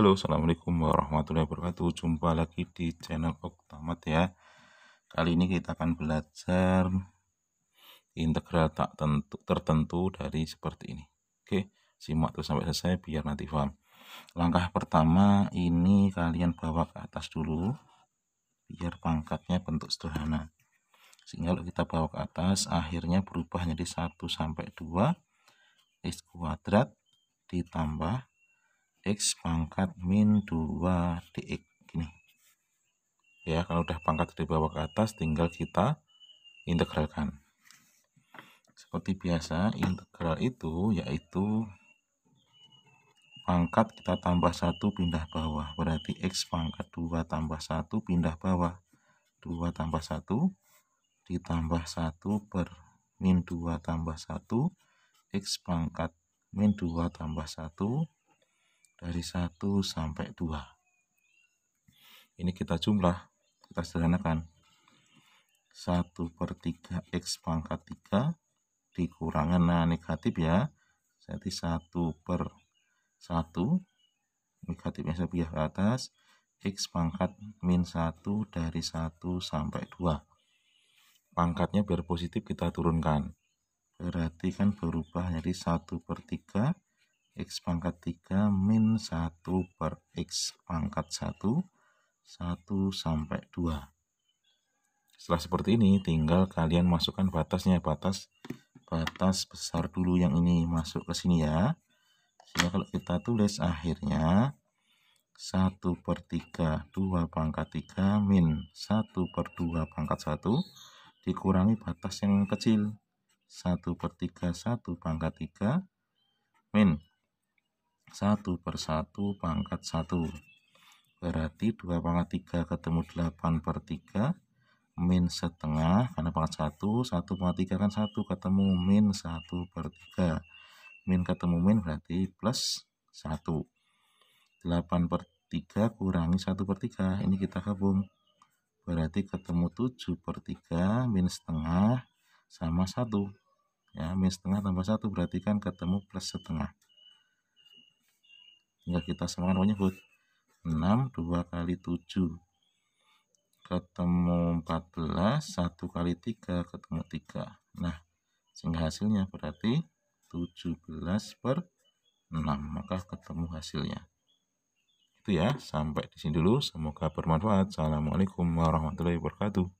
Halo assalamualaikum warahmatullahi wabarakatuh jumpa lagi di channel Oktamat ya kali ini kita akan belajar integral tak tentu tertentu dari seperti ini oke simak terus sampai selesai biar nanti paham langkah pertama ini kalian bawa ke atas dulu biar pangkatnya bentuk sederhana sehingga kalau kita bawa ke atas akhirnya berubah jadi 1 sampai 2 x kuadrat ditambah X pangkat min 2 DX. Gini. Ya, kalau udah pangkat dari bawah ke atas, tinggal kita integralkan. Seperti biasa, integral itu yaitu pangkat kita tambah satu pindah bawah. Berarti X pangkat 2 tambah satu pindah bawah. 2 tambah satu ditambah satu per min 2 tambah satu X pangkat min 2 tambah 1 dari 1 sampai 2 ini kita jumlah kita sederhanakan 1 per 3 X pangkat 3 dikurangan nah negatif ya jadi 1 per 1 negatifnya saya pilih ke atas X pangkat min 1 dari 1 sampai 2 pangkatnya biar positif kita turunkan berarti kan berubah jadi 1 per 3 X pangkat 3 min 1 per X pangkat 1, 1 sampai 2. Setelah seperti ini, tinggal kalian masukkan batasnya, batas batas besar dulu yang ini masuk ke sini ya. Sehingga kalau kita tulis akhirnya 1 per 3, 2 pangkat 3 min 1 per 2 pangkat 1 dikurangi batas yang kecil 1 per 3 1 pangkat 3 min 1 per 1 pangkat 1 berarti 2 pangkat 3 ketemu 8 per 3 min setengah karena pangkat 1 1 pangkat 3 kan 1 ketemu min 1 per 3 min ketemu min berarti plus 1 8 per 3 kurangi 1 per 3 ini kita gabung berarti ketemu 7 per 3 min setengah sama 1 ya min setengah tambah 1 berarti kan ketemu plus setengah tinggal kita samakan pokoknya 6 2 kali 7 ketemu 14 1 kali 3 ketemu 3 nah sehingga hasilnya berarti 17 per 6 maka ketemu hasilnya itu ya sampai di sini dulu semoga bermanfaat assalamualaikum warahmatullahi wabarakatuh